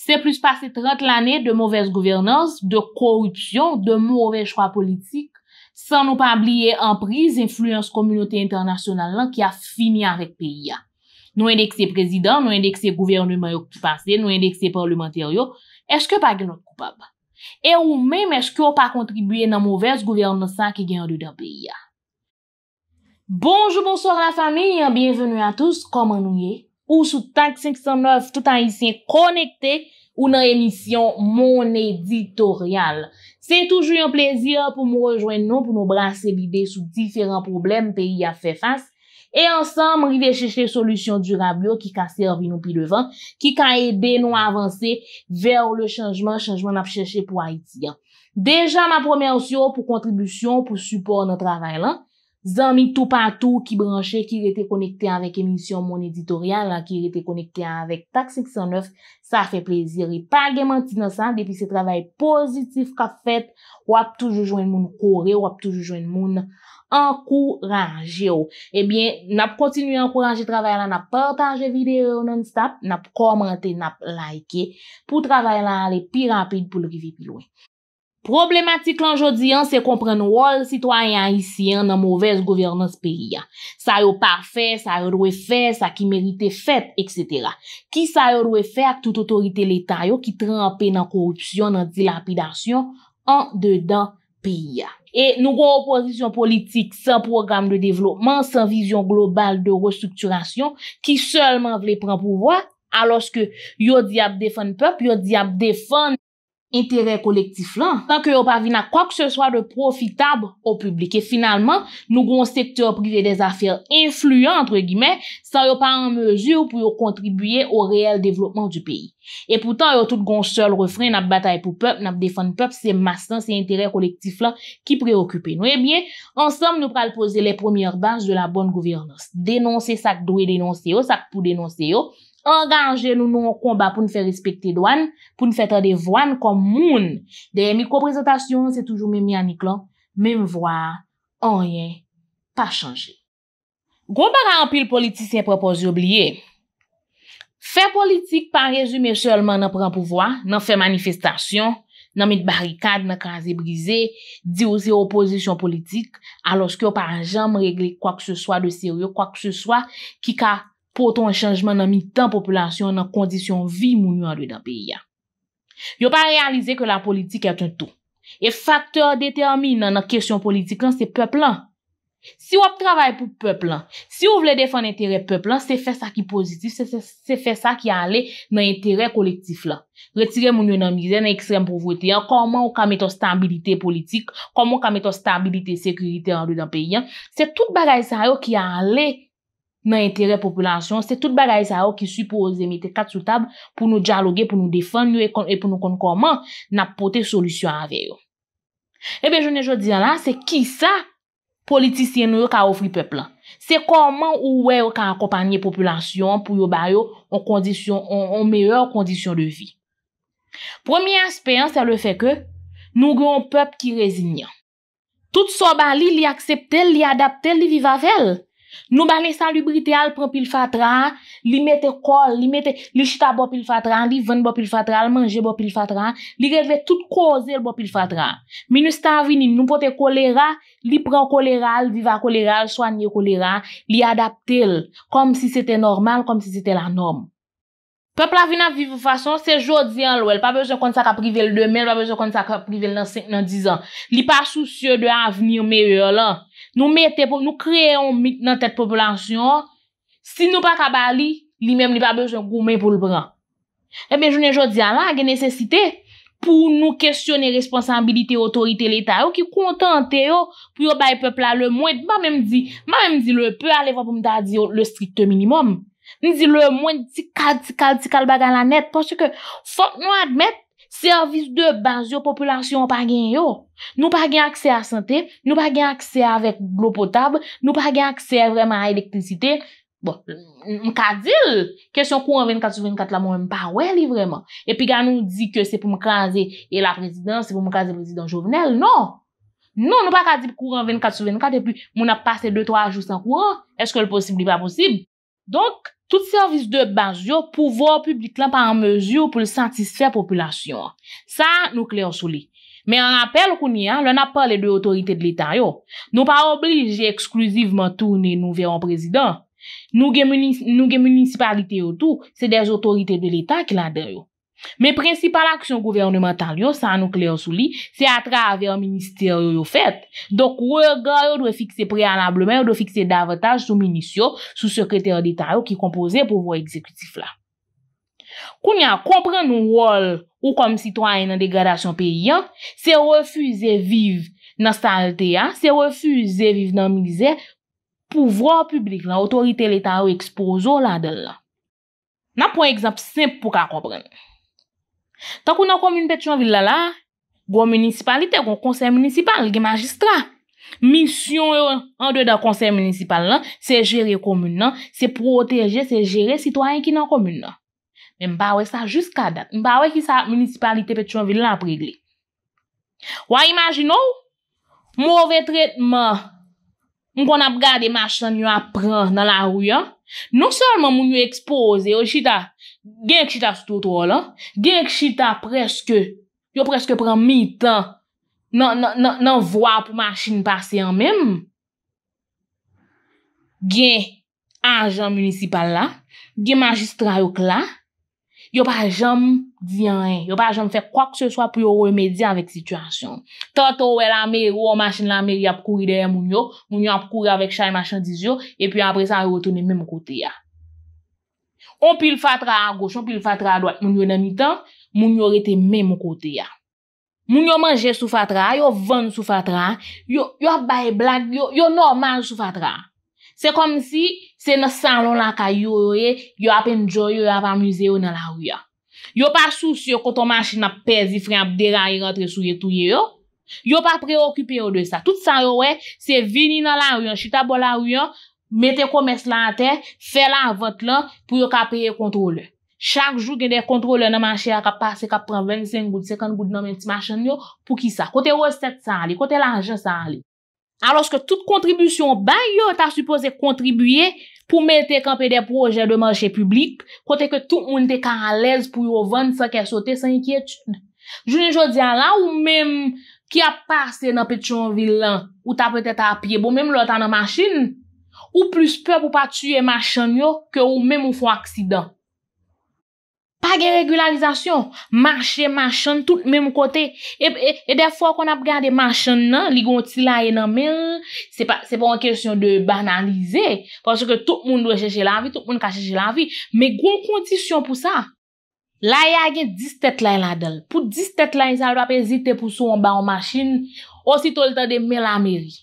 Se plus pase 30 l'anè de mouvez gouvernaz, de koroutyon, de mouvez chwa politik, san nou pa bliye en priz, influence komyounote internasyonal lan ki a fini avèk peyi ya. Nou en dek se prezident, nou en dek se gouverne man yo ki pase, nou en dek se parlementer yo, eske pa genot koupab? E ou menm eske yo pa kontribuyen nan mouvez gouvernaz sa ki genyandou dan peyi ya? Bonjou, bonsoir la fany, yon bienvenu an tous, koman nou ye? ou sou Tak 509 Tout Haitien Konekte, ou nan emisyon Mon Editorial. Se toujou yon plezir pou mou rejoen nou, pou nou brase bide sou diferant problem peyi a fe fas. E ansam, rive cheche solusyon durablou ki ka servi nou pi devan, ki ka ede nou avanse ver le chanjman, chanjman ap cheche pou Haiti. Deja, ma promen osyo pou kontribusyon, pou support nou travay lan. Zanmi tou patou ki branche, ki rete konekte avèk emisyon moun editorial, ki rete konekte avèk Tak 509, sa fè plezir. I pagèman ti nasan, depi se travèl pozitif ka fèt, wap toujou jwen moun kore, wap toujou jwen moun ankouranjè ou. Ebyen, nap kontinu ankouranjè travèl an ap partajè videyo non-stap, nap komante, nap laike, pou travèl an ale pi rapide pou lkivit lwen. Problematik lan jodi an se kompren wòl sitwayan isi an nan mouvez gouvernans peyi an. Sa yo pa fe, sa yo rwe fe, sa ki merite fet, etc. Ki sa yo rwe fe ak tout otorite l'Etat yo ki tran apè nan korupsyon, nan dilapidasyon an dedan peyi an. E nou kon oposisyon politik san program de devlopman, san vizyon global de rostrukturasyon ki selman vle pran pou vwa aloske yo di ap defan pep, yo di ap defan Interè kolektif lan, tanke yo pa vi na kwa ke se swa de profitab ou publik. E finalman, nou gon sektor privè des afèr influyant, sa yo pa an meju pou yo kontribuyè ou reèl devlopman du peyi. E poutan, yo tout gon sol refren, nap batay pou pep, nap defan pep, se masan, se interè kolektif lan ki preokupè. Nou e eh bie, ansam nou pral pose le premier banj de la bonne gouvernance. Denonsè sak dwe denonsè yo, sak pou denonsè yo. Anganje nou nou an konba pou nou fè respektè douan, pou nou fètè de voan kom moun. Deye mi ko prezentasyon, se toujou mè mi anik lan, mè mi voan, an ryen, pa chanjè. Gouba ka anpil politisyen propòs yobliye. Fè politik pa rezume chèlman nan pran pouvoan, nan fè manifestasyon, nan mit barikad, nan kaze brize, di ou se opozisyon politik, alòs ki ou pa anjam regle kwa kè se soa de seryo, kwa kè se soa, ki ka... poton an chanjman nan mi tan populasyon nan kondisyon vi moun yo an doy nan peyi an. Yo pa realize ke la politik et un tou. E faktor determina nan kesyon politik lan se peplan. Si yo ap travay pou peplan, si yo vle defan entere peplan, se fe sa ki pozitif, se fe sa ki ale nan entere kolektif lan. Retire moun yo nan mizè nan ekstrem povreti an, koman ou kamet an stabilite politik, koman ou kamet an stabilite sekurite an doy nan peyi an. Se tout bagay sa yo ki ale... nan entere populasyon. Se tout bagay sa yo ki su pou o zemite kat sou tab pou nou djalogue, pou nou defan, e nou e pou nou kon konman, nan pote solusyon anvey yo. Ebe, jounen joun diyan la, se ki sa politisyen nou ka ofri peplan? Se konman ou we yo kan akopanye populasyon pou yo bayo an meyè an kondisyon de vi? Premier aspey an, sa le fe ke, nou gen yon pep ki rezignan. Tout soba li, li akseptel, li adaptel, li vivavel. Nou ba nesan li brite al, pren pil fatran, li mette kol, li mette, li chita bo pil fatran, li ven bo pil fatran, manje bo pil fatran, li reve tout koze bo pil fatran. Minou stavini, nou pote kolera, li pren kolera, li viva kolera, li swanye kolera, li adapte el, kom si sete normal, kom si sete la norm. Pepl avina vive fason, se jodi an lo, el pa bejou konti sa ka privel demen, pa bejou konti sa ka privel nan 5 nan 10 an. Li pa sou syo de avnir meyo lan. Nou mète pou nou kreye yon mit nan tèt popolansyon, si nou pa kaba li, li mèm li pa bezon kou mè pou l'bran. E eh bè, jounen jò diyan lan, ge nesesite pou nou kestyone responsabilite, otorite l'Etat ou ki kontante yo pou yo baye pepla lè mwen. Ma mèm di, ma mèm di lè, pè alè va pou mda di yo lè strikte minimum. Ni di lè mwen, di kal, di kal, di kal bagan la net, pòsè ke, sot nou admèt, Servis de baz yo, populasyon pa gen yo. Nou pa gen aksè a sante, nou pa gen aksè avèk glopotab, nou pa gen aksè vreman a elektrisite. Bon, mkazil, kèsyon kou an 24-24 la moun mpa wè li vreman. Epi ganyou di ke se pou mkaze e la prezidans, se pou mkaze prezidans jovenel, non. Non, nou pa kazi pou kou an 24-24 epi moun ap pase 2-3 jou san kou an, eske l posib li pa posib? Donk, tout servis de banj yo pou vò publik lan pa an mezyo pou l'santisfer populasyon. Sa nou kler sou li. Men an apel kouni an, lè nan pa lè de otorite de l'Etat yo. Nou pa oblige eksklusivman tourne nou veron prezident. Nou gen munisipalite yo tou, se de otorite de l'Etat ki lan de yo. Men prinsipal aksyon gouvernemental yo, sa nou kler sou li, se atra ave yon minister yo yo fet. Dok ou e garyo dwe fikse preanablemen, ou dwe fikse davataj sou minisyon, sou sekreter d'Etat yo ki kompoze pouvwa ekzekutif la. Koun ya kompre nou wol ou kom sitwany nan degradasyon peyi ya, se refuze vive nan salte ya, se refuze vive nan mizè, pouvwa publik la, otorite l'Etat yo ekspozo la del la. Na pou ekzamp simp pou ka komprene. Tan kou nan komyne pet chon vil la la, gwo municipalite, gwo konsey municipal, li gen magistra. Misyon yo an dey da konsey municipal lan, se jere komyne nan, se proteje, se jere sitwanyen ki nan komyne nan. Men mbawè sa jiska dat, mbawè ki sa municipalite pet chon vil la pregle. Waj imajin ou, mwove tretman, mkwona bgade machan yo apren nan la rouyan, non solman mwonyo expose yo chita, gen k chita sototwa lan, gen k chita preske, yo preske pren mi tan, nan vwa pou machin passe yon menm, gen ajan munisipal la, gen magistra yon k la, yo pa jom diyan, yo pa jom fe kwa k se swa pou yo remedi anvek situasyon. Toto wè la meri, yo machin la meri ap kouri deye moun yo, moun yo ap kouri avèk chay machin dizyo, epi apre sa yo rotounen menm kote ya. On pil fatra a goch, on pil fatra a doak, moun yo nan mi tan, moun yo rete men mou kote ya. Moun yo manje sou fatra, yo vande sou fatra, yo baye blag, yo normal sou fatra. Se kom si, se nan san lon la ka yoye, yo apen djoye, yo apen mouze yo nan la ouya. Yo pa sou si yo koto manji na pezi fran ap dera yi rentre sou ye touye yo. Yo pa preokipe yo de sa, tout san yo we, se vini nan la ouya, chita bo la ouya, Mete komes lan te, fe la vote lan pou yo ka peye kontrole. Chak jou gen de kontrole nan manche a ka pase ka pran 25 gout, 50 gout nan men ti manchen yo pou ki sa. Kote roset sa li, kote lanje sa li. Aloske tout kontribusyon ba yo ta supose kontribuye pou mete kanpe de proje de manche publik. Kote ke tout moun te ka alez pou yo vane sa ke sote san yiketude. Jouni jodi a la ou menm ki a pase nan petchon vil lan ou ta pete ta apye bo menm lo ta nan manchine. Ou plus pep ou pa tue machan yo ke ou mèm ou fwa aksidan. Pa gen regularizasyon. Marche, machan, tout mèm kote. E, e, e defo akon ap gade machan nan, li gonti la enan mèl, se pa an kesyon de banalize. Pansyo ke tout moun wècheche la vi, tout moun kacheche la vi. Mè goun kondisyon pou sa, la ya e gen 10 tet la enan del. Pou 10 tet la enan, sa ap enzite pou sou an ba o machin, osi tolte de mèl améri.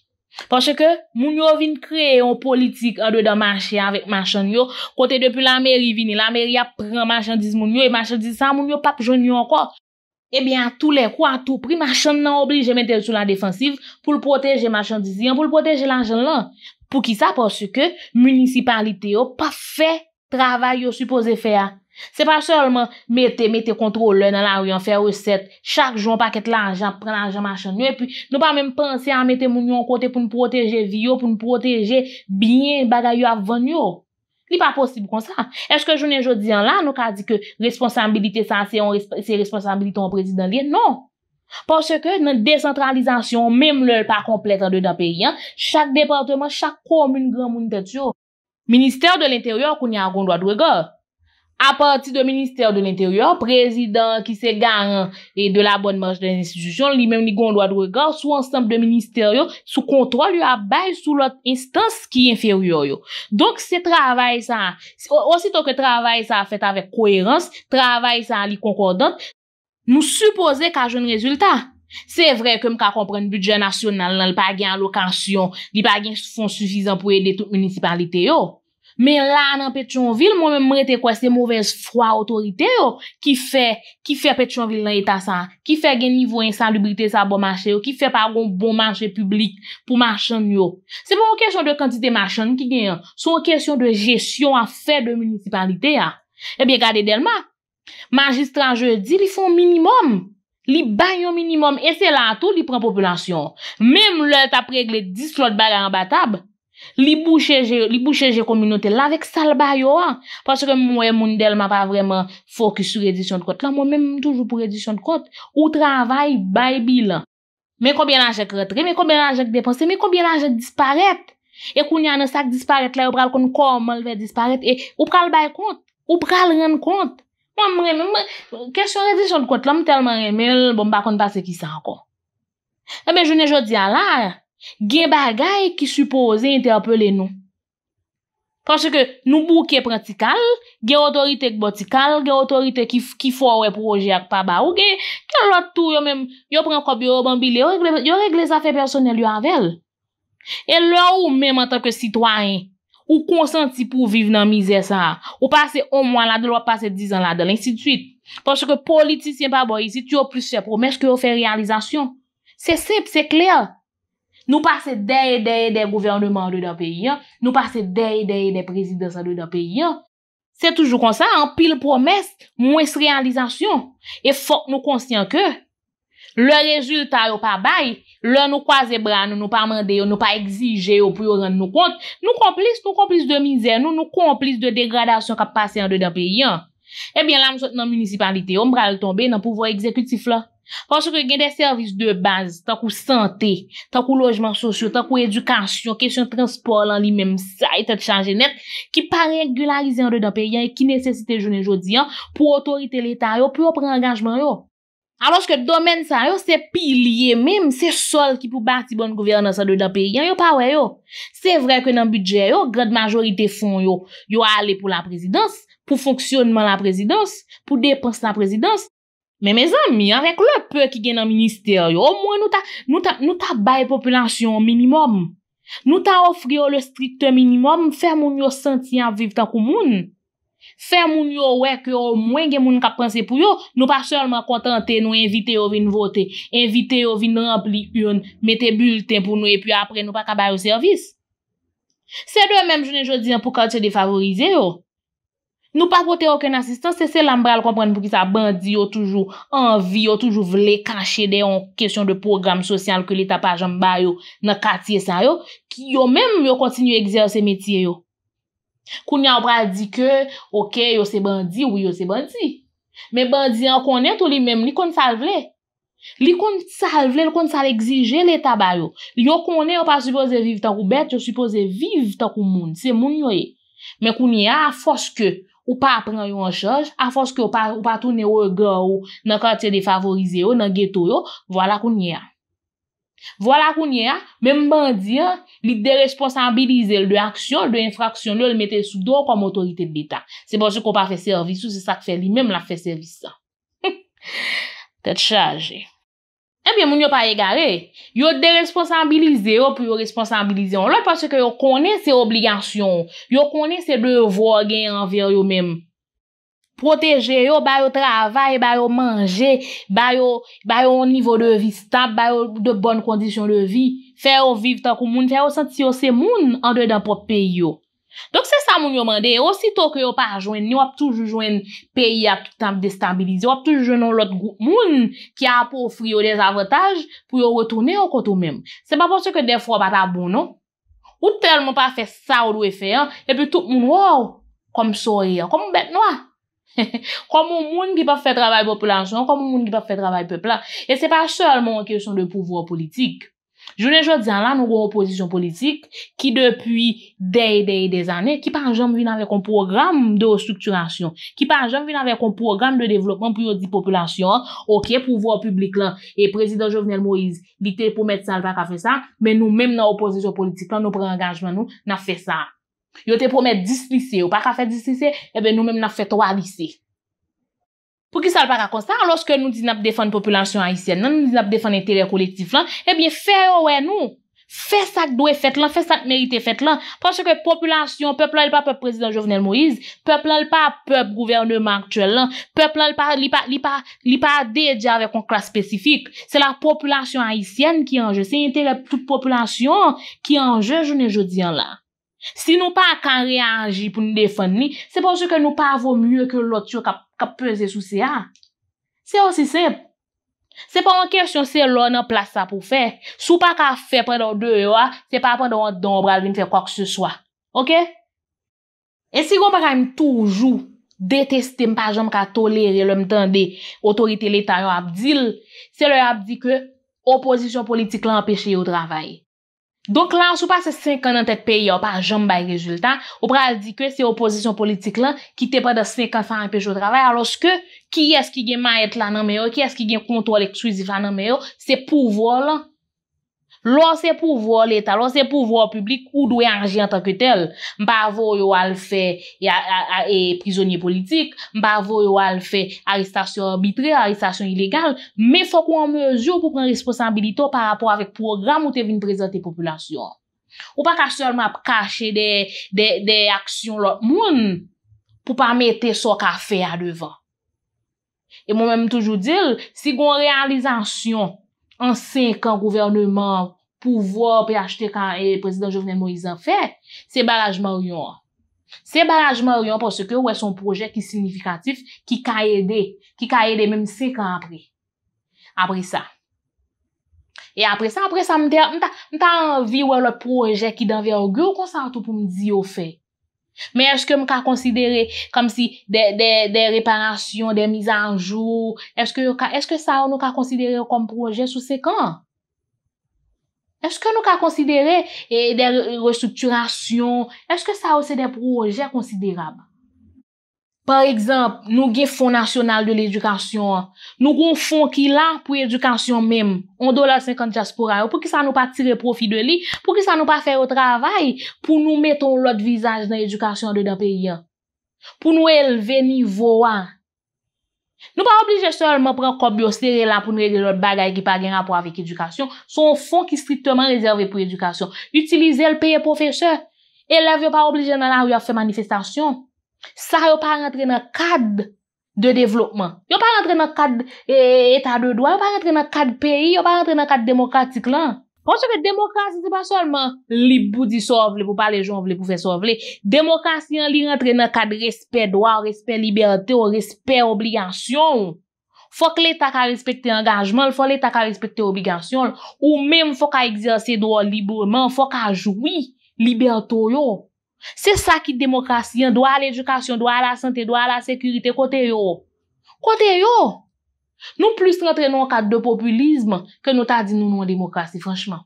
Pòche ke moun yo vin kreye yon politik adwe da manche avèk manchen yo, kote depi la meri vini, la meri ap pren manchen diz moun yo, e manchen diz sa moun yo pap joun yo an kwa. Ebyen, tout le kwa, tout pri manchen nan oblige mette sou la defansiv pou l'proteje manchen diz yon, pou l'proteje l'anjen lan. Pou ki sa pòche ke municipalite yo pa fè travay yo suppose fè a. Se pa solman mette kontrole nan la ou yon fè ou set, chak joun paket lanjan, pren lanjan machan yon, nou pa mèm panse an mette moun yon kote pou nou proteje vyo, pou nou proteje binyen, bagay yo avon yo. Li pa posib kon sa. Eske jounen jodi an la nou ka di ke responsabilite san se responsabilite on prezident li? Non. Pase ke nan descentralizasyon mèm lèl pa komplet an de dapè yon, chak departement, chak komün gran moun te tsyo. Ministèr de l'interior koun yon akon doa dwe gòr. A pati do Ministère de l'Intérieur, prezident ki se garan de la bonne marge de l'institution, li mèm ni gondoua dwe gar sou ansanp do Ministère yo, sou kontrol yo abay sou lot instance ki inférior yo. Donk se travay sa, osito ke travay sa fèt avèk kouerans, travay sa li konkordant, nou suppose kajoun rezultat. Se vre kem ka kompren budget nasyonal nan l'pagyan lokasyon, li pagyan sou fon sufizan pou yede tout municipalite yo. Men la nan Petchonville, mwen men mwete kwa se mwovez fwa otorite yo ki fe Petchonville nan etasan, ki fe gen nivou insanlubrite sa bon manche yo, ki fe paron bon manche publik pou manchen yo. Se pou mwen kesyon de kantite manchen ki gen, son kesyon de jesyon an fe de municipalite ya. Ebyen eh gade delman, manjistran jeudi li fon minimum, li banyon minimum, e se lanto li pran populasyon. Mem lout apre gle disflot baga an batab, Li bou cheje, li bou cheje kominote la vek sal bay yo an. Paske mwen moun del ma pa vremen fokus sou redisyon de kote la. Mwen mwen mwen toujou pou redisyon de kote. Ou travay bay bilan. Mwen koubyen anje kretre, mwen koubyen anje kdepanse, mwen koubyen anje disparete. E kounyan anje sak disparete la, ou pral kon kom, mwen lve disparete. E ou pral bay kote, ou pral ren kote. Mwen mwen mwen, kèchou redisyon de kote la, mwen telman ren. Mwen mwen mwen mwen mwen mwen mwen mwen mwen mwen mwen mwen mwen mwen mwen mwen mwen mwen m Gen bagay ki supoze interpele nou. Pwase ke nou bouke pratikal, gen otoritek botikal, gen otoritek ki fwa ou e proje ak pa ba ou gen, gen lotou yo menm, yo pren kobyo, yo bambile, yo regle zafen personel yo anvel. E lò ou menm an tapke sitwany, ou konsanti pou vive nan mizè sa, ou pase omwa la, ou pase dizan la, del, insi dsuit. Pwase ke politisyen pa bo yisi, ti yo plus sep, ou mèch ki yo fè realizasyon. Se sep, se kler. Nou pase dey, dey, dey gouvernman dey dan peyi an. Nou pase dey, dey, dey, dey prezidansan dey dan peyi an. Se toujou konsan, an pil promes, mwes realizasyon. E fok nou konsyan ke, le rezultat yo pa bay, le nou kwa zebra, nou nou pa mande yo, nou pa egzije yo pou yo rend nou kont. Nou konplis, nou konplis de mizè, nou nou konplis de degradasyon kap pase an dey dan peyi an. Ebyen la msot nan munisipalite, o mbral tombe nan pouvo ekzekutif la. Fos yo ke gen de servis de base, ta kou sante, ta kou lojman sosyo, ta kou edukasyon, kesyon transport lan li menm sa, yon te chanje net, ki pa regularize yon de da pe, yon ki nesesite jounen jodi, pou otorite l'Etat yo, pou yon pren angajman yo. Alos ke domen sa yo, se pilye menm, se sol ki pou bati bon gouverna sa de da pe, yon yo pa we yo. Se vre ke nan budget yo, grad majorite fon yo, yo ale pou la prezidans, pou fonksyonman la prezidans, pou depons la prezidans, Mè mè zanmi, avèk lè pè ki gen nan minister yo, ou mwen nou ta baye populansyon minimum. Nou ta ofri yo le strikte minimum, fè moun yo senti an viv tan kou moun. Fè moun yo wèk yo, ou mwen gen moun ka pranse pou yo, nou pa chèlman kontante nou invite yo vin vote, invite yo vin rempli yon, mette bulten pou nou, e pi apre nou pa ka baye ou servis. Se dè mèm jounen jò diyan pou kalche defavorize yo. Nou pa kote oken asistan, se se lambral kompwen pou ki sa bandi yo toujou anvi, yo toujou vle kache deyon kesyon de program sosyal ke li tapajan bayo nan katiye san yo, ki yo menm yo kontinu egzer se metye yo. Kouni an pradike, okey, yo se bandi, ou yo se bandi. Men bandi an konen tou li menm, li kon sal vle. Li kon sal vle, li kon sal egzije le tabayo. Yo konen, yo pa suppose vive tankou bet, yo suppose vive tankou moun, se moun yo e. Men kouni an foske yo. ou pa apren yo an chaj, a foske ou pa toune yo e gen ou nan katye defavorize yo, nan geto yo, vwala kounye a. Vwala kounye a, menm bandi a, li de responsabilize l de aksyon, l de infraksyon, l mette sou do kom otorite beta. Se bon se kon pa fe servis ou, se sa k fe li menm la fe servisa. Tet chaje. Ebyen eh moun yo pa ye gare, yo de responsabilize yo pou yo responsabilize yon. Yo konen se obligasyon, yo konen se devor gen anver yo menm. Proteje yo, bayo travay, bayo manje, bayo nivou de vi stab, bayo de bon kondisyon de vi, fè yo viv tan kou moun, fè yo santi yo se moun an de dan po pe yo. Dok se sa moun yo mande, osito ke yo pa ajoen ni wap toujou joen peyi a toutan destabilize, wap toujou joen nou lot gout moun ki a pou ofri yo des avataj pou yo retoune yo koto mèm. Se pa pwosye ke defwa pata bon nou, ou tel moun pa fe sa ou lou e fe, epi tout moun waw, kom soye, kom mou bet nou a, kom moun moun ki pa fe travay poplansyon, kom moun ki pa fe travay poplansyon, e se pa sel moun kesyon de pouvour politik. Jounen jò diyan lan nou gò oposisyon politik ki depuy dey dey dey des anè, ki pan jòm vin anvek an program de strukturasyon, ki pan jòm vin anvek an program de devlopman pou yon di populasyon, ok pou vò an publik lan. E prezident Jovenel Moïse, li te pou mèt sal pa ka fè sa, men nou mèm nan oposisyon politik lan nou pre-engajman nou, nan fè sa. Yo te pou mèt 10 lise, ou pa ka fè 10 lise, e ben nou mèm nan fè 3 lise. Pou ki sal pa kakonsan, lòske nou di nap defan populasyon Haitien nan, nou di nap defan intele kolektif lan, ebyen fè yo wè nou, fè sak doye fèt lan, fè sak merite fèt lan, pò seke populasyon, pèp lal pa pèp prezident Jovenel Moïse, pèp lal pa pèp gouvernement aktuel lan, pèp lal pa li pa dey di avè kon kras spesifik, se la populasyon Haitien ki anje, se intele tout populasyon ki anje jounen joudiyan lan. Si nou pa kan re anji pou nou defan ni, se pou se ke nou pa avon mye ke lout yo ka peze sou se a. Se yo si se. Se pou an kesyon se loun an plasa pou fe. Sou pa ka fe pren don de yo a, se pa pren don don bral vin fe kwa kse so a. Ok? E si goun pa ka im toujou deteste mpa jom ka tolere loun mtan de otorite leta yo abdil, se loun abdi ke opozisyon politik lan peche yo travaye. Donk lan, sou pa se 50 an te peyi a, pa jom bay rezultat, ou pral di kwe se opozisyon politik lan, ki te pa de 50 an pej yo travè, aloske, ki eski gen mayet lan nan meyo, ki eski gen kontwal ekswizifan nan meyo, se pouvo lan, Lò se pou vò l'Etat, lò se pou vò publik, ou dwe anji an tanke tel, mba vò yo al fè e prizounye politik, mba vò yo al fè aristasyon bitre, aristasyon ilegal, me fò kon mèjou pou pren responsabilito par rapport avèk program ou te vin prezent te populasyon. Ou pa kache solman kache de aksyon lò moun, pou pa mette so ka fè a devan. E mwen mèm toujou dil, si gon realizansyon an se kan gouverneman pou vwa, pou y achete kan eh, prezident Jovenel Moïse an fè, se barajman yon an. Se barajman yon an, pou se ke wè son projek ki signifikatif, ki ka yede, ki ka yede mèm se kan apre. Apre sa. E apre sa, apre sa, mè tan vi wè lè projek ki dan vè an gè, ou kon sa an tou pou mè di yo fè? Mè eske mè ka konsidere, kom si, de reparasyon, de mizan an jou, eske sa ou nou ka konsidere kon projek sou se kan? Mè an? Est-ce que nou ka konsidere e, de restruturasyon? Est-ce que sa ou se de proje konsiderab? Par exemple, nou gen Fond National de l'Education. Nou kon fon ki la pou edukasyon mem. On do la 50 diaspora. Ou pou ki sa nou pa tire profi de li. Pou ki sa nou pa fere o travay. Pou nou meton lot vizaj nan edukasyon de da peyi. Pou nou el veni vouan. Nou pa oblije solman pran kobyo sere la pou nou rege lor bagay ki pa gen rapo avik edukasyon, son fon ki striptoman rezerve pou edukasyon. Utilize l peye profeseur, elev yo pa oblije nan la ou yo fe manifestasyon, sa yo pa rentre nan kade de devlopman. Yo pa rentre nan kade eta eh, de dwa, yo pa rentre nan kade peyi, yo pa rentre nan kade demokratik lan. Ponso ke demokrasi se pa solman libu di sovle pou pa lejoun vle pou fe sovle. Demokrasi an li rentre nan ka de respet doa, respet liberte, respet obligasyon. Fok le ta ka respekte angajman, fok le ta ka respekte obligasyon. Ou menm fok a exerse doa libu man, fok a joui liberte yo. Se sa ki demokrasi an, doa la edukasyon, doa la sante, doa la sekurite kote yo. Kote yo! Nou plis rentre nou an kat de populisme, ke nou ta di nou nou an demokrasi, franchman.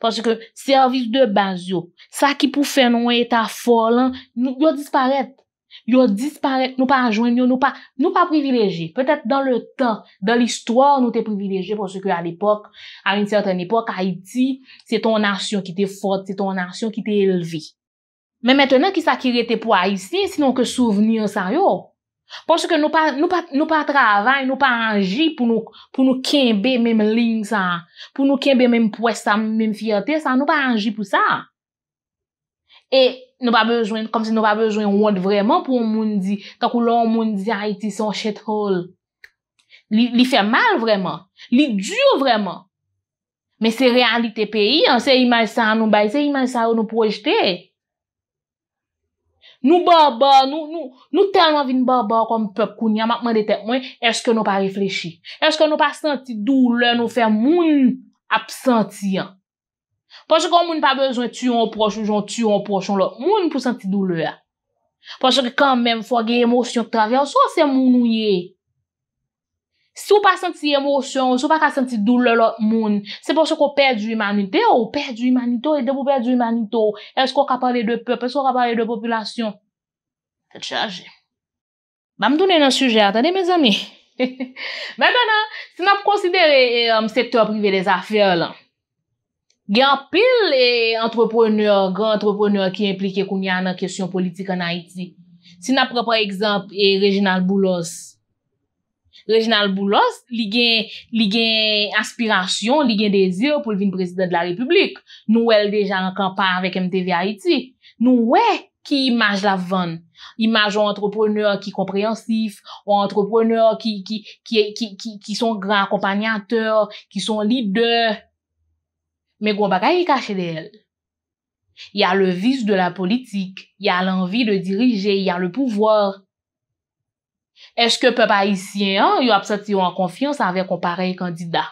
Paske servis de baz yo, sa ki pou fè nou an eta folan, yo disparet. Yo disparet, nou pa anjwen, nou pa privileje. Petèt dan le tan, dan l'histoire nou te privileje, paske a l'epok, a yon sèrten epok, a Iti, se ton asyon ki te fote, se ton asyon ki te elvi. Men mètenè ki sa ki rete pou a Iti, si nou ke souveni an sa yo, Pon se ke nou pa travay, nou pa anji pou nou kenbe menm ling sa, pou nou kenbe menm pwes sa, menm fiyate sa, nou pa anji pou sa. E nou pa bejwen, kom se nou pa bejwen wot vreman pou moun ah, di, kakou lò moun di a iti son chetrol. Li fe mal vreman, li dju vreman. Men se realite peyi, an se iman sa anou bay, an se iman sa anou pojtey. Nou ba ba, nou tenwa vin ba ba kom pep koun ya, makman detek mwen, eske nou pa reflechi. Eske nou pa senti doule, nou fe moun absentian. Poche kon moun pa bezwen tiyon ou prochon, joun tiyon ou prochon lò, moun pou senti doule. Poche ki kan men fwa gen emosyon traver, sou se moun nou ye. Si ou pa senti emosyon, si ou pa ka senti doule lot moun, se pou se ko perdi yu imanite, ou perdi yu imanito, et de pou perdi yu imanito, esko ka pale de pep, esko ka pale de populasyon, el chaje. Ba m donen nan suje, atade me zami. Mwen danan, si nan pronsidere eh, um, sektor prive de zafere lan, gen pil eh, entreponeur, gen entreponeur ki implike kou nyan nan kesyon politik an Haiti. Si nan pronsidere, par exemple, eh, Reginald Boulos, Reginald Boulos li gen aspirasyon, li gen dezir pou li vin prezident de la republik. Nou el deja ankan pa avèk MTV Haiti. Nou wè ki imaj la van. Imaj ou antroponeur ki kompreyansif, ou antroponeur ki son gran kompanyateur, ki son lider. Men gwa baka yi kache de el. Ya le vis de la politik, ya l'envi de dirije, ya le pouvoir. Eske pepe Aisyen yo ap sa ti yo an konfiyans avè komparey kandida?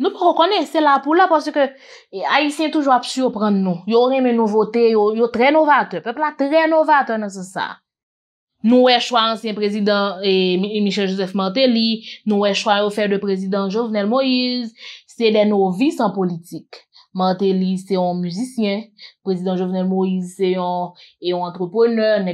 Nou pou kone se la pou la pwase ke eh, Aisyen toujou ap surpren nou. Yo reme nouvote, yo tre novate. Pepe la tre novate nan se sa. Nou e chwa ansyen prezident eh, eh, Michel-Joseph Mantéli, nou e chwa oufer de prezident Jovenel Moïse, se den nou vi san politik. Mantéli se yon muzisyen, prezident Jovenel Moïse se yon entreprener,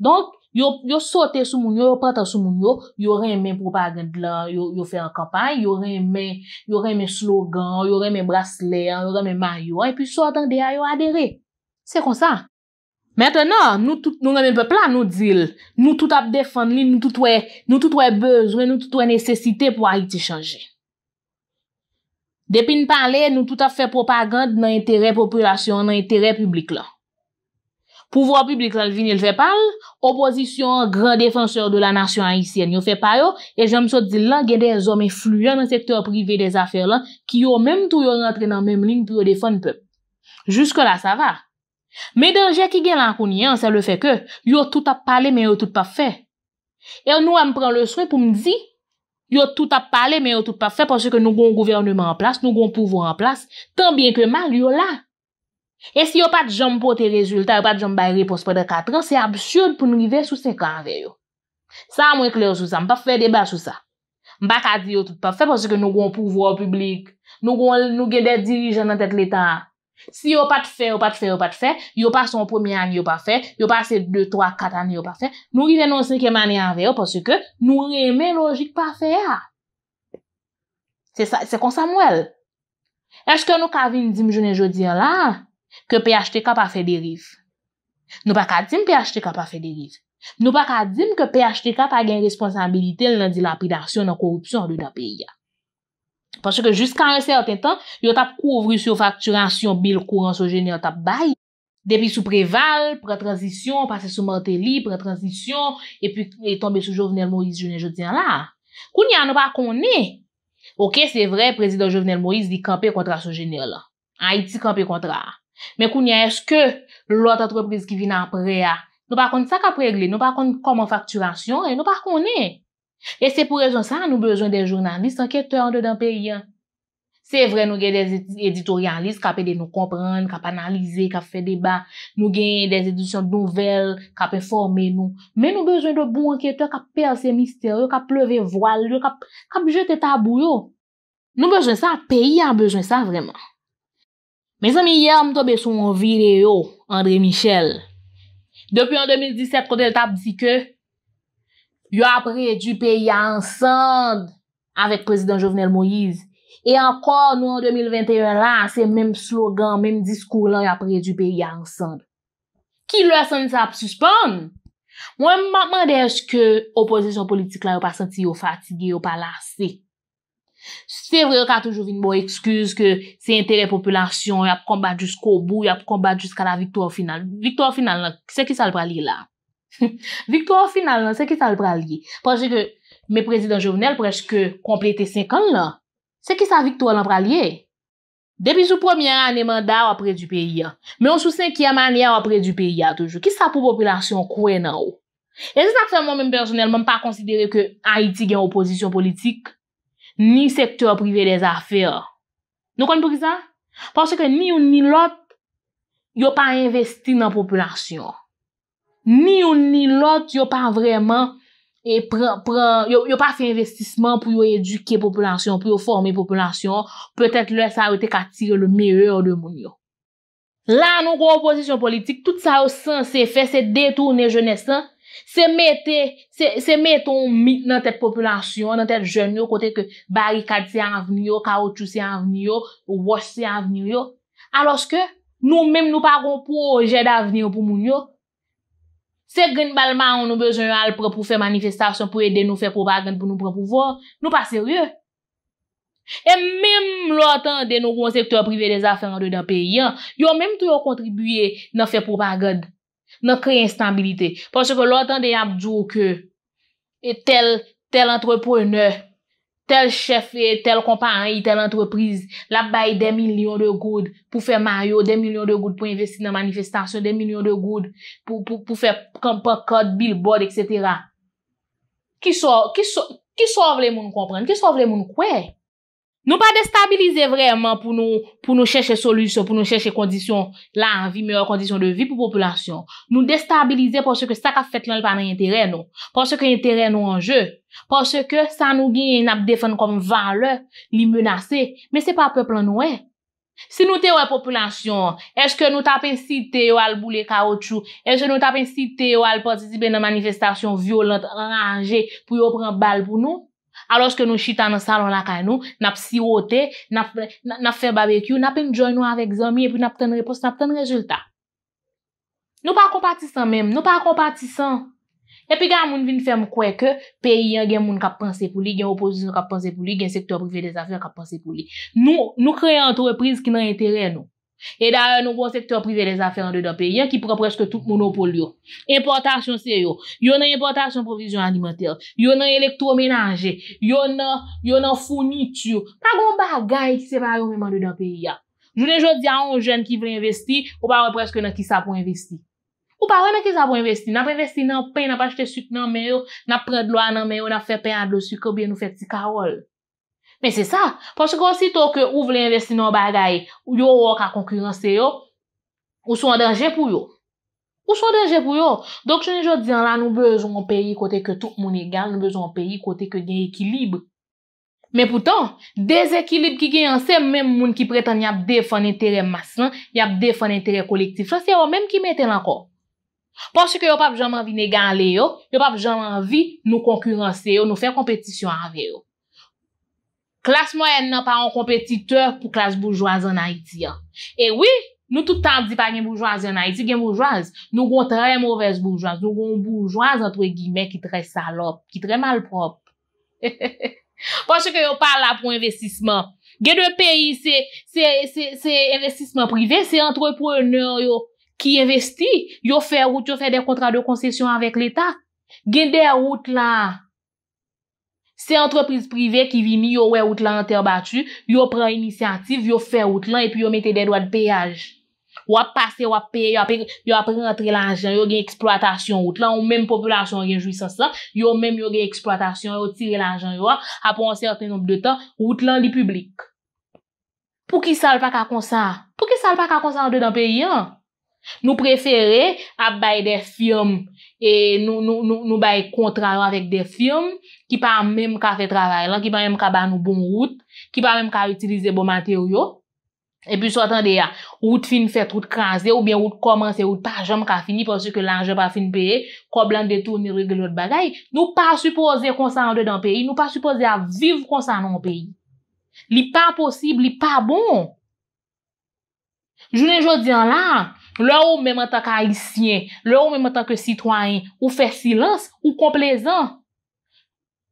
donk, Yo sote sou moun yo, yo prata sou moun yo, yo reme propagand la, yo fe an kampan, yo reme slogan, yo reme bracelet, yo reme mayon, epi sou atan de a yo adere. Se konsan. Mètè nan, nou reme pepla nou dil. Nou tout ap defan li, nou tout we bezre, nou tout we nesesite pou a iti chanje. Depi nou pale, nou tout ap fe propagand nan entere populasyon, nan entere publik lan. Pouvoi publik lan vinil fe pal, opozisyon, gran defanseur de la nasyon Haitien, yo fe pal yo, e jom so di lan gen den zomen fluyen nan sektor privi des afer lan, ki yo menm tou yo rentre nan menm ling pou yo defan pep. Juske la sa va. Men denje ki gen lankouni an, se le fe ke, yo tout ap pale, men yo tout pa fe. E yo nou am pran le souy pou m di, yo tout ap pale, men yo tout pa fe, pwase ke nou gon gouvernement an plas, nou gon pouvo an plas, tan bien ke mal, yo la. E si yo pat jom pou te rezultat, yo pat jom bay repos pou de 4 an, se absurd pou nou rive sou 5 an veyo. Sa mwen kler sou sa, mwen pa fwe debat sou sa. Mwen pa kat di yo tout pa fwe pou se ke nou gwen pouvwa ou publik, nou gwen nou gwen de dirijan nan tet le tan. Si yo pat fwe, yo pat fwe, yo pat fwe, yo pas son 1 an yo pa fwe, yo pas se 2, 3, 4 an yo pa fwe, nou rive nou 5 an veyo pou se ke nou remen logik pa fwe ya. Se kon sa mwen el. E se ke nou kavi yon dimjounen jodi ya la? ke PHTK pa fè derif. Nou pa kadzim PHTK pa fè derif. Nou pa kadzim ke PHTK pa gen responsabilite lè nan di lapidasyon nan korupsyon lè nan pè ya. Pasè ke jiska an lè sè aten tan, yo tap kouvri sou fakturasyon bil kouran sou jenèl tap bay. Depi sou preval, pre-transisyon, pase sou martelib, pre-transisyon, epi tombe sou Jovenel Moïse jenèl jodjen la. Kou ni an nou pa konè. Ok, se vre, prezidor Jovenel Moïse di kampe kontra sou jenèl la. Ha iti kampe kontra. Men kou nye eske lout atreprise ki vi nan prea Nou pa konti sa ka pregle, nou pa konti komanfakturasyon E nou pa konti E se pou rejon sa nou bejwen de jounanist, anketor de dan peye Se vre nou gen de editorialist ka pe de nou kompran, ka panalize, ka fe deba Nou gen de edisyon nouvel, ka pe forme nou Men nou bejwen de bon anketor, ka perse misteryo, ka pleve voal Ka bejwen te tabouyo Nou bejwen sa, peye an bejwen sa vreman Men se mi yèm tobe sou moun video André Michel. Depi an 2017, kote l tap di ke, yo apre dupè yansand avèk prezident Jovenel Moïse. E anko nou an 2021 la, se menm slogan, menm diskou lan, yo apre dupè yansand. Ki lè san nisa ap suspon? Mwen man mandèj ke opozèson politik la yo pa santi yo fatigè, yo pa lasè. Se vre ka toujou vin mou bon ekskuse ke se entere populasyon, ya pou kombat jusqu'o bou, ya pou kombat jusqu'a la viktor final. Viktor final nan, se ki sa l pralye la? Viktor final nan, se ki sa l pralye? Pwajè ke me prezident jounel prejke komple te 5 an la, se ki sa viktor lan pralye? Depi sou premier an, ne manda wapre du peyi ya. Men sou 5 an man ya wapre du peyi ya toujou. Ki sa pou populasyon kwen nan ou? E se tak se mwen men personel men pa konsidere ke Haiti gen oposisyon politik? ni sektor privé des afèr. Nou kon pou ki sa? Pwansè ke ni ou ni lot, yo pa investi nan populasyon. Ni ou ni lot, yo pa vreman, e yo pa fe investisman pou yo eduke populasyon, pou yo forme populasyon, pwète lè sa ou te katire le mèye ou demou yo. La nou kon oposisyon politik, tout sa ou san se fè, se detourne jènesan, Se me te, se me ton mit nan tet populasyon, nan tet jen yo, kote ke barikat se an venyo, kaoutou se an venyo, ou wos se an venyo, aloske nou mem nou paron pou jèd avenyo pou moun yo. Se gen balman an nou bezon yo al prou pou fè manifestasyon pou ede nou fè pro bagan pou nou prou pouvo, nou pa serye. E mem lò tan de nou konsektor privè de zafè an do de pe yon, yo mem tou yo kontribuyè nan fè pro bagan. Nè kre instabilite. Pwòsè kè lò tan de y ap djou kè e tel, tel antreponeur, tel chefe, tel kompanyi, tel antreprise, la baye de milyon de goud pou fè Mario, de milyon de goud pou investi nan manifestasyon, de milyon de goud pou fè kompankot, billboard, etc. Ki sov, ki sov, ki sov le moun kompren, ki sov le moun kwey. Nou pa destabilize vreman pou nou chèche solusyon, pou nou chèche kondisyon la anvi, meyo kondisyon de vi pou populasyon. Nou destabilize pòsè ke sa ka fèt lèl pa nan yon terè nou, pòsè ke yon terè nou anje, pòsè ke sa nou genye yon ap defen kom vale, li menase, men se pa pepl nou e. Se nou te wè populasyon, eske nou tapen si te yo al boulè kaoutchou, eske nou tapen si te yo al potisibè nan manifestasyon vyo lèl anje pou yo pran bal pou nou, aloske nou chita nan salon lakay nou, nap siwote, nap fè barbecue, nap enjoy nou avèk zami, epi nap ten repos, nap ten rezultat. Nou pa kompati san mèm, nou pa kompati san. Epi ga moun vin fèm kweke, peyi an gen moun kap panse pou li, gen oposisyon kap panse pou li, gen sektor privè des afèr kap panse pou li. Nou kreye an tou reprise ki nan entere nou. E da nou bon sektor prive de zafè an do dan peyi, yon ki prè preske tout monopoli yo. Importasyon seyo, yon nan importasyon provizyon alimentèl, yon nan elektromenaje, yon nan founit yo. Ta goun bagay ki sepa yon menman do dan peyi ya. Jounen jò di a yon jèn ki vle investi, ou pa wè preske nan ki sa pou investi. Ou pa wè nan ki sa pou investi, nan prevesti nan pen, nan pa chete sük nan men yo, nan pren dlo an nan men yo, nan fe pen an do sük, obye nou fe ti karol. Men se sa, porsi kwa si to ke ou vle investi nou bagay, yo wak a konkurense yo, ou sou an denje pou yo. Ou sou an denje pou yo. Dok chenye jo diyan la nou bezon peyi kote ke tout moun egal, nou bezon peyi kote ke gen ekilib. Men poutan, des ekilib ki gen yon se, men moun ki pretan yap defon entere masman, yap defon entere kolektif, lansi yo wap menm ki meten lanko. Porsi ke yo pav jaman vi negan le yo, yo pav jaman vi nou konkurense yo, nou fe kompetisyon avye yo. Klas mwen nan pa an kompetiteur pou klas bourgeois an Haiti an. E wè, nou toutan di pa gen bourgeois an Haiti. Gen bourgeois, nou gon trè mouvez bourgeois. Nou gon bourgeois an tou e gime ki trè salop, ki trè malprop. Ponche ke yo pa la pou investisman. Gen de peyi, se investisman prive, se antre pou ener yo ki investi. Yo fè route, yo fè de kontra de koncesyon avèk l'Etat. Gen de route la... Se entreprise prive ki vini, yo we outlan anter batu, yo pren inisiyatif, yo fe outlan, epi yo mette dedwa de peyaj. Wap pase, wap peyaj, yo apren entri lanjan, yo gen eksploatasyon outlan, ou menm populasyon gen jwi saslan, yo menm yo gen eksploatasyon, yo tire lanjan, yo apon serten noub de tan, outlan li publik. Pou ki sal pa kakonsan? Pou ki sal pa kakonsan de dan peyi an? Nou prefere ap baye de firm E nou baye kontraran Avèk de firm Ki pa mèm ka fè travay lan Ki pa mèm ka ban nou bon wout Ki pa mèm ka utilize bon materyo E pi sou atan de ya Wout fin fèt, wout kranzè Ou bèm wout komanse, wout pajam Ka fini pòsè ke lanjè pa fin peye Kò blan detour mi règle lòt bagay Nou pa suppose konsan an de dan peyi Nou pa suppose a viv konsan an peyi Li pa posib, li pa bon Jounen jò diyan la Lè ou mè mè tan ka haïsyen, lè ou mè mè tan ke sitwayen, ou fè silans, ou komplezan.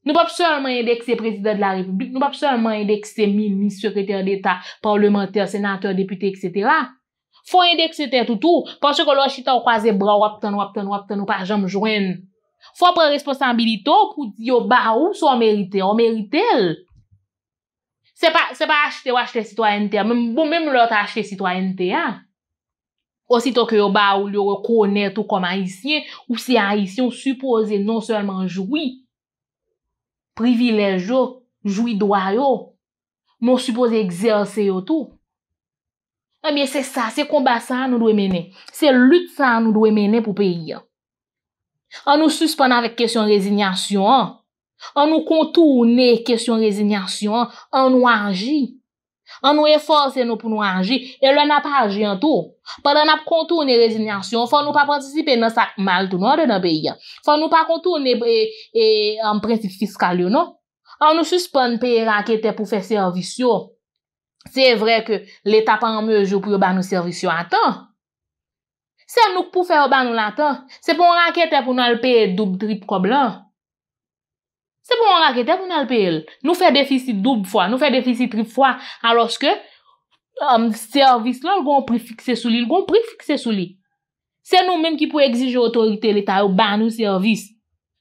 Nou pa psalman indekse prezidè de la republik, nou pa psalman indekse minis, sekretèr d'état, parlementèr, senatèr, deputè, etc. Fò indekse tè toutou, panche kon lò chitè ou kwa zè brò, wap tèn, wap tèn, wap tèn, ou pa jom jwen. Fò prè responsabilitò kou di yo barous ou oméritè, oméritè lè. Se pa achète ou achète sitwayen tè, mèm mèm lò achète sitwayen tè, an. Osito ke yo ba ou li non yo rekonet ou kom haisyen, ou se haisyen ou supose non selman joui. Privilejo, joui doa yo, non supose egzerse yo tou. E miye se sa, se komba sa an nou dwe mene, se lut sa an nou dwe mene pou peyi. An nou suspana vek kesyon rezynyasyon, an nou kontoune kesyon rezynyasyon, an nou anji. An nou e fòrse nou pou nou anji, e lò na pa anji an tou. Pad an ap kontou ni reziniasyon, fò nou pa pwantisipe nan sak mal tou nou an de nan pe yon. Fò nou pa kontou e, e, ni prezit fiskalyon nou. An nou suspon pe rakete pou fè servisyon. Se vre ke l'eta pa anmejou pou yo ban nou servisyon an tan. Se nou pou fè yo ban nou lan tan, se pou an rakete pou nou alpe dub trip kob lan. Se pou moun rakete, moun alpe el. Nou fe defisit dub fwa, nou fe defisit trip fwa, aloske um, servis la, lgon pri fikse sou li, lgon pri fikse sou li. Se nou men ki pou exije otorite l'Etat ou ban ou servis,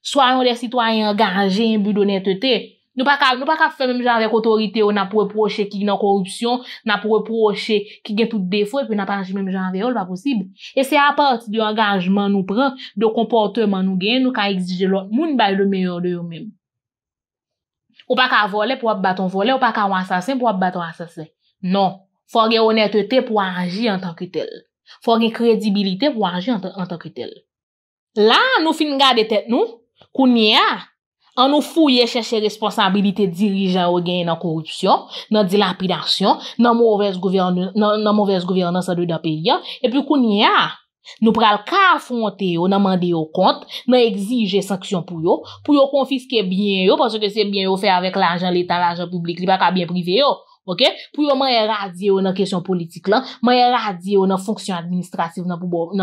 swa yon de sitwany engaje, yon bud onetete, nou pa ka fwe mwen janvek otorite ou na pou epwoshe ki nan korupsyon, na pou epwoshe ki gen tout defo, epwe nan panji mwen janvek ol, pa posib. E se a pati di anganjman nou pran, di an kompote man nou gen, nou ka exije lout moun bay de meyo de yo men. Ou pa ka vole pou ap baton vole, ou pa ka wansasen pou ap baton wansasen. Non. Fogye onetete pou anji an tanke tel. Fogye kredibilite pou anji an tanke tel. La, nou fin gade tet nou. Kouni ya. An nou fouye cheche responsabilite dirijan ou genye nan korupsyon, nan dilapidasyon, nan mouvez gouvernan sa doy da peyyan. E pi kouni ya. Nou pral ka afonte yo nan mande yo kont, nan egzije sanksyon pou yo, pou yo konfiske byen yo, pwoske se byen yo fe avèk l'anjan l'etan, l'anjan publik, li pa ka byen prive yo, pou yo man eradi yo nan kesyon politik lan, man eradi yo nan fonksyon administrativ nan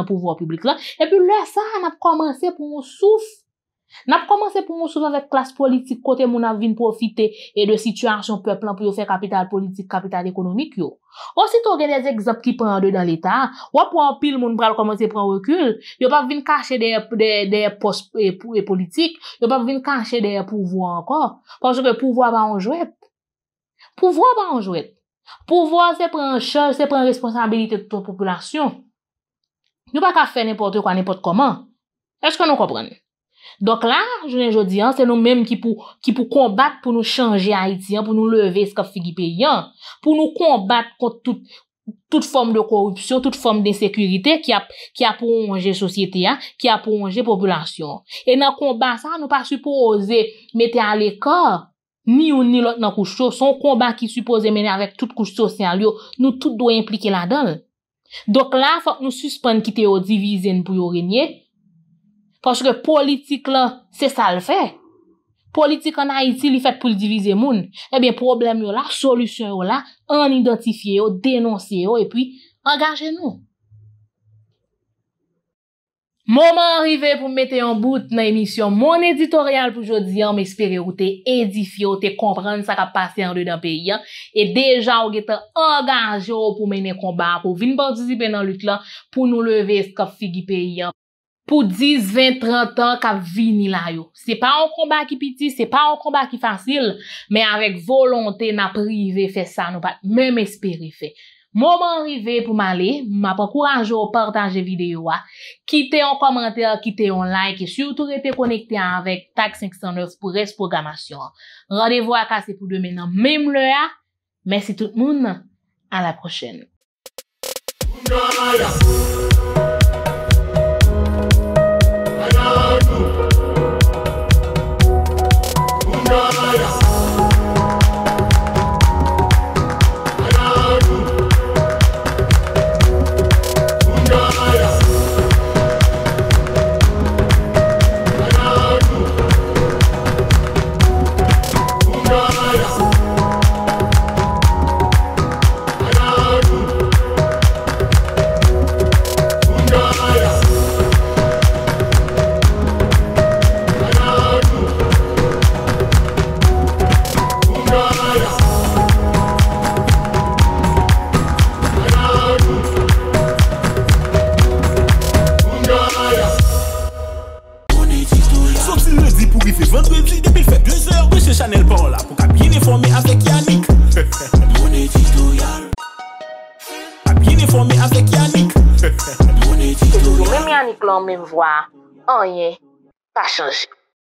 pouvoi publik lan, epi lè sa nan komanse pou moun souf. Nap komanse pou moun souzan vet klas politik kote moun ap vin profite E de situasyon peplan pou yo fe kapital politik, kapital ekonomik yo Osito genye zekzap ki prende dan l'Etat Wap wap pil moun bral komanse prend rekul Yo pa vin kache de pos et e politik Yo pa vin kache de pouvoi anko Pansyo ke pouvoi ba anjouet Pouvoi ba anjouet Pouvoi se prend chal, se prend responsabilite ton popolasyon Yo pa ka fe nipote kwa, nipote koman Eske nou koprene? Donk la, jenè jodi, se nou mèm ki pou kombat pou nou chanje Haiti, pou nou leve skop Filipe yon, pou nou kombat kote tout form de korupsyon, tout form de sekurite ki aponje sosyete yon, ki aponje populasyon. E nan kombat sa, nou pa supo ose mette alè kor, ni ou ni lot nan kouchtou, son kombat ki supo ose menè avèk tout kouchtou sè alè yo, nou tout do implike la don. Donk la, fòk nou suspèn kite yo divizèn pou yo renyè, Paske politik la, se sa l fè. Politik an Haiti li fèt pou li divize moun. Ebyen, eh problem yo la, solusyon yo la, an identifiye yo, denonsye yo, e pwi, angaje nou. Mouman arrive pou mwete yon bout nan emisyon. Moun editorial pou jo diyan, mwen espere yo te edifiye yo, te kompran sa ka passe yon lè dan peyi ya. E deja yo gete angaje yo pou mwenen konba, pou vin ban dizi pe nan lout la, pou nou leve skap figi peyi ya. pou 10, 20, 30 an ka vini la yo. Se pa ou komba ki piti, se pa ou komba ki fasil, me avèk volontè na prive fè sa nou pat, mè mè speri fè. Mou mè rive pou m'ale, mè pa kouranjou, partajè videyo a, kite yon komentè, kite yon like, et surtout rete konekte avèk tak 5109 pou res programasyon. Radevou akase pou dè mè nan mè mle a, mèsi tout moun, a la prochen. Mou mè mle a, mou mle a, mou mle a.